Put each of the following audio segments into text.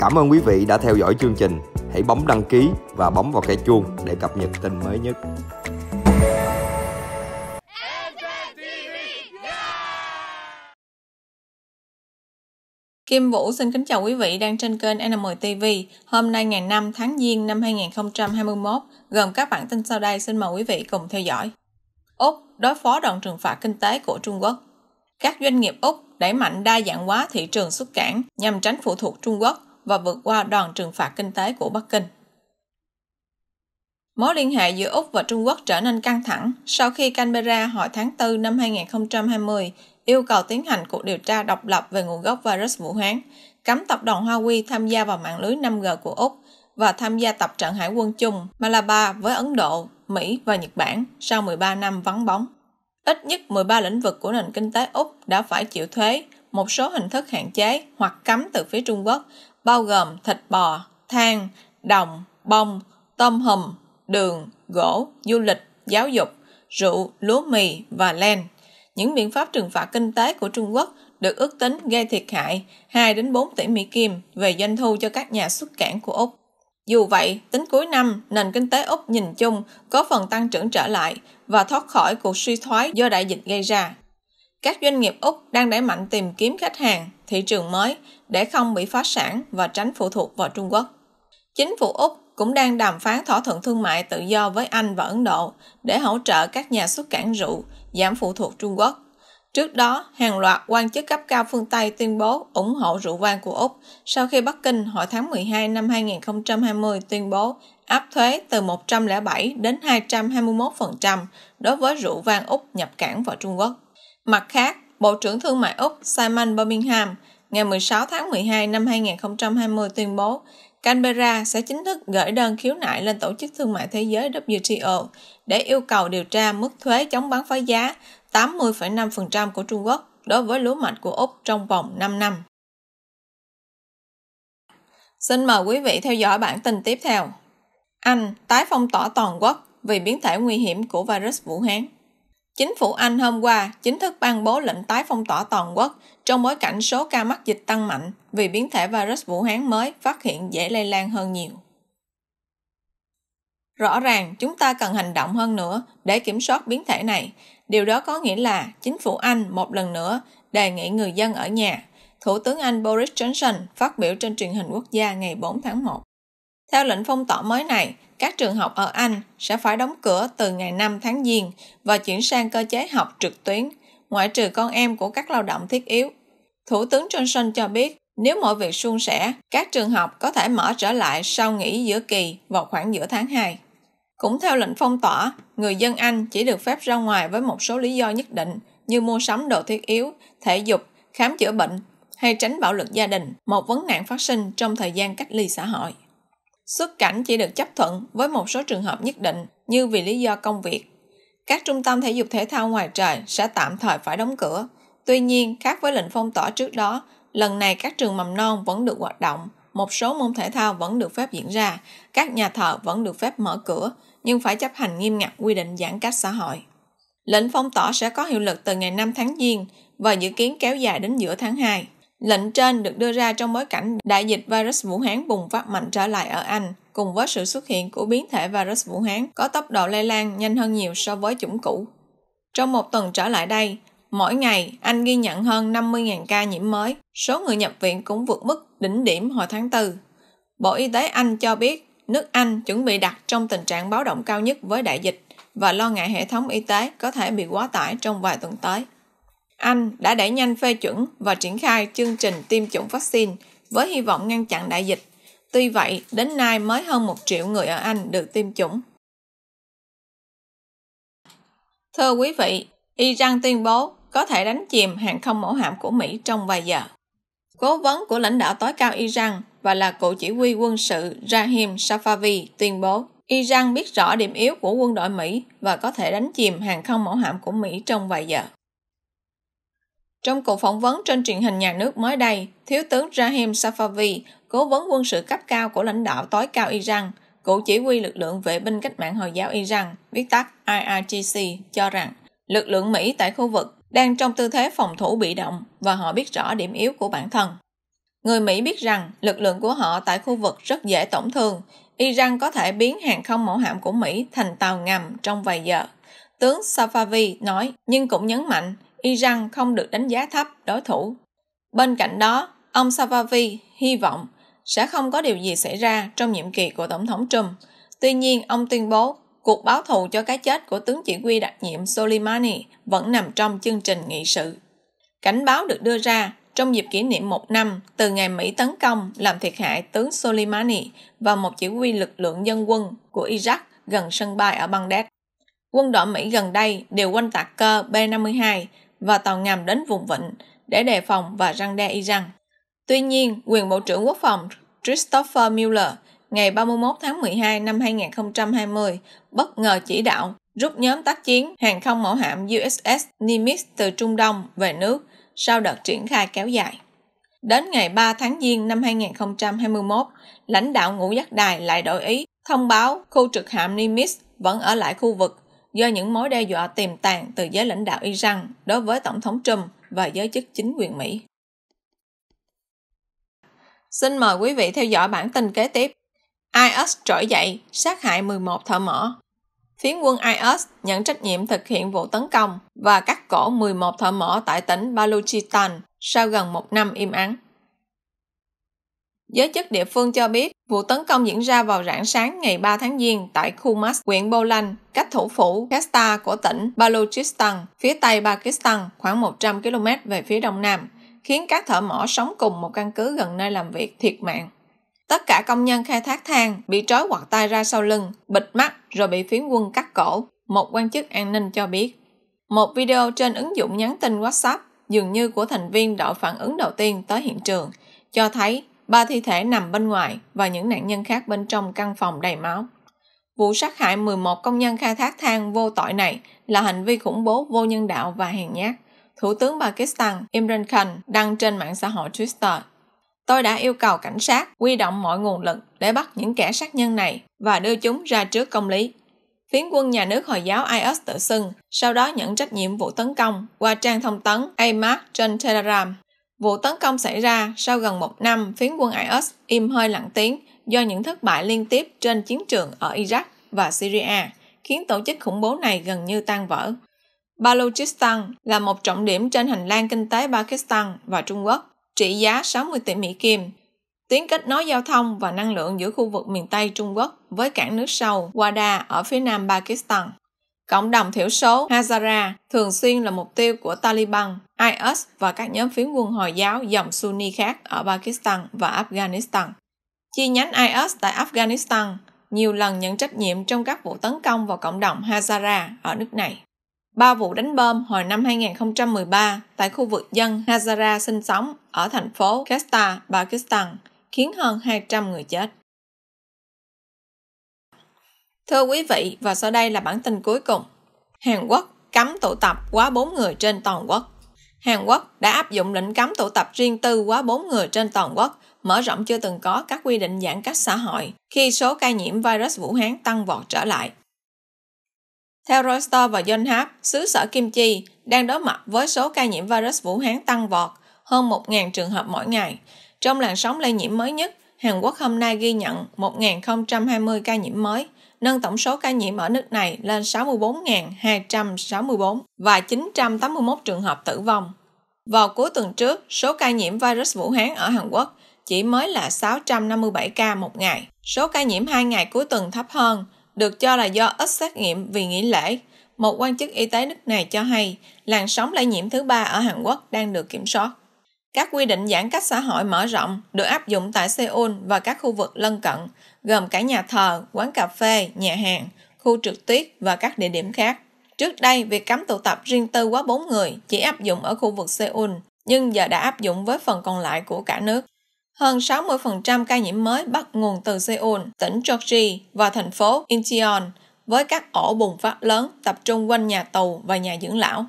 Cảm ơn quý vị đã theo dõi chương trình. Hãy bấm đăng ký và bấm vào cái chuông để cập nhật tin mới nhất. Kim Vũ xin kính chào quý vị đang trên kênh NMTV. Hôm nay ngày 5 tháng Giêng năm 2021, gồm các bản tin sau đây xin mời quý vị cùng theo dõi. Úc đối phó đòn trừng phạt kinh tế của Trung Quốc. Các doanh nghiệp Úc đẩy mạnh đa dạng hóa thị trường xuất cảng nhằm tránh phụ thuộc Trung Quốc và vượt qua đòn trừng phạt kinh tế của Bắc Kinh. Mối liên hệ giữa Úc và Trung Quốc trở nên căng thẳng sau khi Canberra hồi tháng 4 năm 2020 yêu cầu tiến hành cuộc điều tra độc lập về nguồn gốc virus Vũ Hán, cấm tập đoàn Huawei tham gia vào mạng lưới 5G của Úc và tham gia tập trận hải quân chung Malabar với Ấn Độ, Mỹ và Nhật Bản sau 13 năm vắng bóng. Ít nhất 13 lĩnh vực của nền kinh tế Úc đã phải chịu thuế, một số hình thức hạn chế hoặc cấm từ phía Trung Quốc bao gồm thịt bò, than, đồng, bông, tôm hùm, đường, gỗ, du lịch, giáo dục, rượu, lúa mì và len. Những biện pháp trừng phạt kinh tế của Trung Quốc được ước tính gây thiệt hại 2 đến 4 tỷ Mỹ Kim về doanh thu cho các nhà xuất cảng của Úc. Dù vậy, tính cuối năm, nền kinh tế Úc nhìn chung có phần tăng trưởng trở lại và thoát khỏi cuộc suy thoái do đại dịch gây ra các doanh nghiệp Úc đang đẩy mạnh tìm kiếm khách hàng, thị trường mới để không bị phá sản và tránh phụ thuộc vào Trung Quốc. Chính phủ Úc cũng đang đàm phán thỏa thuận thương mại tự do với Anh và Ấn Độ để hỗ trợ các nhà xuất cảng rượu giảm phụ thuộc Trung Quốc. Trước đó, hàng loạt quan chức cấp cao phương Tây tuyên bố ủng hộ rượu vang của Úc sau khi Bắc Kinh hồi tháng 12 năm 2020 tuyên bố áp thuế từ 107 đến 221% đối với rượu vang Úc nhập cảng vào Trung Quốc. Mặt khác, Bộ trưởng Thương mại Úc Simon Birmingham ngày 16 tháng 12 năm 2020 tuyên bố Canberra sẽ chính thức gửi đơn khiếu nại lên Tổ chức Thương mại Thế giới WTO để yêu cầu điều tra mức thuế chống bán phá giá 80,5% của Trung Quốc đối với lúa mạch của Úc trong vòng 5 năm. Xin mời quý vị theo dõi bản tin tiếp theo. Anh tái phong tỏa toàn quốc vì biến thể nguy hiểm của virus Vũ Hán. Chính phủ Anh hôm qua chính thức ban bố lệnh tái phong tỏa toàn quốc trong bối cảnh số ca mắc dịch tăng mạnh vì biến thể virus Vũ Hán mới phát hiện dễ lây lan hơn nhiều. Rõ ràng chúng ta cần hành động hơn nữa để kiểm soát biến thể này. Điều đó có nghĩa là chính phủ Anh một lần nữa đề nghị người dân ở nhà. Thủ tướng Anh Boris Johnson phát biểu trên truyền hình quốc gia ngày 4 tháng 1. Theo lệnh phong tỏa mới này, các trường học ở Anh sẽ phải đóng cửa từ ngày 5 tháng Giêng và chuyển sang cơ chế học trực tuyến, ngoại trừ con em của các lao động thiết yếu. Thủ tướng Johnson cho biết, nếu mọi việc suôn sẻ, các trường học có thể mở trở lại sau nghỉ giữa kỳ vào khoảng giữa tháng 2. Cũng theo lệnh phong tỏa, người dân Anh chỉ được phép ra ngoài với một số lý do nhất định như mua sắm đồ thiết yếu, thể dục, khám chữa bệnh hay tránh bạo lực gia đình, một vấn nạn phát sinh trong thời gian cách ly xã hội. Xuất cảnh chỉ được chấp thuận với một số trường hợp nhất định như vì lý do công việc. Các trung tâm thể dục thể thao ngoài trời sẽ tạm thời phải đóng cửa. Tuy nhiên, khác với lệnh phong tỏa trước đó, lần này các trường mầm non vẫn được hoạt động, một số môn thể thao vẫn được phép diễn ra, các nhà thờ vẫn được phép mở cửa, nhưng phải chấp hành nghiêm ngặt quy định giãn cách xã hội. Lệnh phong tỏa sẽ có hiệu lực từ ngày 5 tháng Giêng và dự kiến kéo dài đến giữa tháng 2. Lệnh trên được đưa ra trong bối cảnh đại dịch virus Vũ Hán bùng phát mạnh trở lại ở Anh, cùng với sự xuất hiện của biến thể virus Vũ Hán có tốc độ lây lan nhanh hơn nhiều so với chủng cũ. Trong một tuần trở lại đây, mỗi ngày Anh ghi nhận hơn 50.000 ca nhiễm mới, số người nhập viện cũng vượt mức đỉnh điểm hồi tháng 4. Bộ Y tế Anh cho biết nước Anh chuẩn bị đặt trong tình trạng báo động cao nhất với đại dịch và lo ngại hệ thống y tế có thể bị quá tải trong vài tuần tới. Anh đã đẩy nhanh phê chuẩn và triển khai chương trình tiêm chủng vaccine với hy vọng ngăn chặn đại dịch. Tuy vậy, đến nay mới hơn 1 triệu người ở Anh được tiêm chủng. Thưa quý vị, Iran tuyên bố có thể đánh chìm hàng không mẫu hạm của Mỹ trong vài giờ. Cố vấn của lãnh đạo tối cao Iran và là cựu chỉ huy quân sự Rahim Safavi tuyên bố Iran biết rõ điểm yếu của quân đội Mỹ và có thể đánh chìm hàng không mẫu hạm của Mỹ trong vài giờ. Trong cuộc phỏng vấn trên truyền hình nhà nước mới đây, Thiếu tướng Rahim Safavi, cố vấn quân sự cấp cao của lãnh đạo tối cao Iran, cựu chỉ huy lực lượng vệ binh cách mạng Hồi giáo Iran, viết tắt IRGC, cho rằng lực lượng Mỹ tại khu vực đang trong tư thế phòng thủ bị động và họ biết rõ điểm yếu của bản thân. Người Mỹ biết rằng lực lượng của họ tại khu vực rất dễ tổn thương. Iran có thể biến hàng không mẫu hạm của Mỹ thành tàu ngầm trong vài giờ. Tướng Safavi nói, nhưng cũng nhấn mạnh Iran không được đánh giá thấp đối thủ. Bên cạnh đó, ông Savavi hy vọng sẽ không có điều gì xảy ra trong nhiệm kỳ của Tổng thống Trump. Tuy nhiên, ông tuyên bố cuộc báo thù cho cái chết của tướng chỉ huy đặc nhiệm Soleimani vẫn nằm trong chương trình nghị sự. Cảnh báo được đưa ra trong dịp kỷ niệm một năm từ ngày Mỹ tấn công làm thiệt hại tướng Soleimani và một chỉ huy lực lượng dân quân của Iraq gần sân bay ở Baghdad. Quân đội Mỹ gần đây đều quanh tạc cơ B-52 và tàu ngầm đến vùng vịnh để đề phòng và răng đe Iran. Tuy nhiên, quyền Bộ trưởng Quốc phòng Christopher Mueller ngày 31 tháng 12 năm 2020 bất ngờ chỉ đạo rút nhóm tác chiến hàng không mẫu hạm USS Nimitz từ Trung Đông về nước sau đợt triển khai kéo dài. Đến ngày 3 tháng Giêng năm 2021, lãnh đạo ngũ giác đài lại đổi ý thông báo khu trực hạm Nimitz vẫn ở lại khu vực do những mối đe dọa tiềm tàng từ giới lãnh đạo Iran đối với Tổng thống Trump và giới chức chính quyền Mỹ. Xin mời quý vị theo dõi bản tin kế tiếp. IS trỗi dậy, sát hại 11 thợ mỏ. Phiến quân IS nhận trách nhiệm thực hiện vụ tấn công và cắt cổ 11 thợ mỏ tại tỉnh Balochistan sau gần một năm im ắng. Giới chức địa phương cho biết, vụ tấn công diễn ra vào rạng sáng ngày 3 tháng Giêng tại khu Mas, huyện Bolan, cách thủ phủ Kasta của tỉnh Balochistan, phía tây Pakistan, khoảng 100 km về phía đông nam, khiến các thợ mỏ sống cùng một căn cứ gần nơi làm việc thiệt mạng. Tất cả công nhân khai thác than bị trói quạt tay ra sau lưng, bịt mắt rồi bị phiến quân cắt cổ, một quan chức an ninh cho biết. Một video trên ứng dụng nhắn tin WhatsApp dường như của thành viên đội phản ứng đầu tiên tới hiện trường, cho thấy ba thi thể nằm bên ngoài và những nạn nhân khác bên trong căn phòng đầy máu. Vụ sát hại 11 công nhân khai thác than vô tội này là hành vi khủng bố vô nhân đạo và hèn nhát. Thủ tướng Pakistan Imran Khan đăng trên mạng xã hội Twitter. Tôi đã yêu cầu cảnh sát huy động mọi nguồn lực để bắt những kẻ sát nhân này và đưa chúng ra trước công lý. Phiến quân nhà nước Hồi giáo IS tự xưng, sau đó nhận trách nhiệm vụ tấn công qua trang thông tấn AMAC trên Telegram Vụ tấn công xảy ra sau gần một năm phiến quân IS im hơi lặng tiếng do những thất bại liên tiếp trên chiến trường ở Iraq và Syria, khiến tổ chức khủng bố này gần như tan vỡ. Balochistan là một trọng điểm trên hành lang kinh tế Pakistan và Trung Quốc, trị giá 60 tỷ Mỹ Kim, tuyến kết nối giao thông và năng lượng giữa khu vực miền Tây Trung Quốc với cảng nước sâu Wada ở phía nam Pakistan. Cộng đồng thiểu số Hazara thường xuyên là mục tiêu của Taliban, IS và các nhóm phiến quân Hồi giáo dòng Sunni khác ở Pakistan và Afghanistan. Chi nhánh IS tại Afghanistan nhiều lần nhận trách nhiệm trong các vụ tấn công vào cộng đồng Hazara ở nước này. Ba vụ đánh bom hồi năm 2013 tại khu vực dân Hazara sinh sống ở thành phố Khesta, Pakistan khiến hơn 200 người chết. Thưa quý vị, và sau đây là bản tin cuối cùng. Hàn Quốc cấm tụ tập quá 4 người trên toàn quốc. Hàn Quốc đã áp dụng lệnh cấm tụ tập riêng tư quá 4 người trên toàn quốc, mở rộng chưa từng có các quy định giãn cách xã hội khi số ca nhiễm virus Vũ Hán tăng vọt trở lại. Theo Reuters và Yonhap, xứ sở Kim Chi đang đối mặt với số ca nhiễm virus Vũ Hán tăng vọt, hơn 1.000 trường hợp mỗi ngày. Trong làn sóng lây nhiễm mới nhất, Hàn Quốc hôm nay ghi nhận 1.020 ca nhiễm mới, nâng tổng số ca nhiễm ở nước này lên 64.264 và 981 trường hợp tử vong. Vào cuối tuần trước, số ca nhiễm virus Vũ Hán ở Hàn Quốc chỉ mới là 657 ca một ngày. Số ca nhiễm hai ngày cuối tuần thấp hơn, được cho là do ít xét nghiệm vì nghỉ lễ. Một quan chức y tế nước này cho hay, làn sóng lây nhiễm thứ ba ở Hàn Quốc đang được kiểm soát. Các quy định giãn cách xã hội mở rộng được áp dụng tại Seoul và các khu vực lân cận, gồm cả nhà thờ, quán cà phê, nhà hàng, khu trượt tuyết và các địa điểm khác. Trước đây, việc cấm tụ tập riêng tư quá 4 người chỉ áp dụng ở khu vực Seoul, nhưng giờ đã áp dụng với phần còn lại của cả nước. Hơn 60% ca nhiễm mới bắt nguồn từ Seoul, tỉnh Georgi và thành phố Incheon, với các ổ bùng phát lớn tập trung quanh nhà tù và nhà dưỡng lão.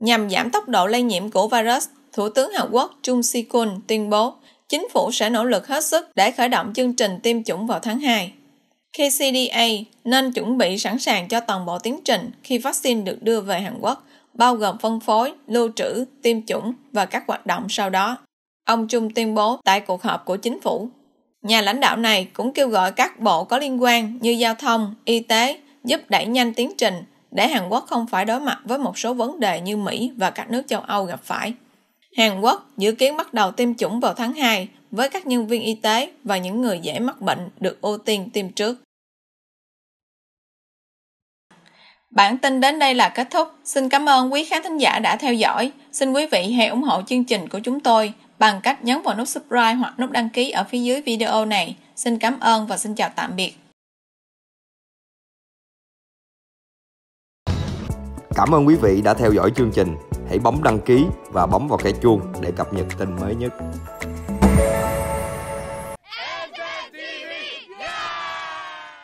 Nhằm giảm tốc độ lây nhiễm của virus, Thủ tướng Hàn Quốc Chung Si-kun tuyên bố chính phủ sẽ nỗ lực hết sức để khởi động chương trình tiêm chủng vào tháng 2. KCDA nên chuẩn bị sẵn sàng cho toàn bộ tiến trình khi vaccine được đưa về Hàn Quốc, bao gồm phân phối, lưu trữ, tiêm chủng và các hoạt động sau đó. Ông Chung tuyên bố tại cuộc họp của chính phủ. Nhà lãnh đạo này cũng kêu gọi các bộ có liên quan như giao thông, y tế giúp đẩy nhanh tiến trình để Hàn Quốc không phải đối mặt với một số vấn đề như Mỹ và các nước châu Âu gặp phải. Hàn Quốc dự kiến bắt đầu tiêm chủng vào tháng 2 với các nhân viên y tế và những người dễ mắc bệnh được ưu tiên tiêm trước. Bản tin đến đây là kết thúc. Xin cảm ơn quý khán thính giả đã theo dõi. Xin quý vị hãy ủng hộ chương trình của chúng tôi bằng cách nhấn vào nút subscribe hoặc nút đăng ký ở phía dưới video này. Xin cảm ơn và xin chào tạm biệt. Cảm ơn quý vị đã theo dõi chương trình hãy bấm đăng ký và bấm vào cái chuông để cập nhật tin mới nhất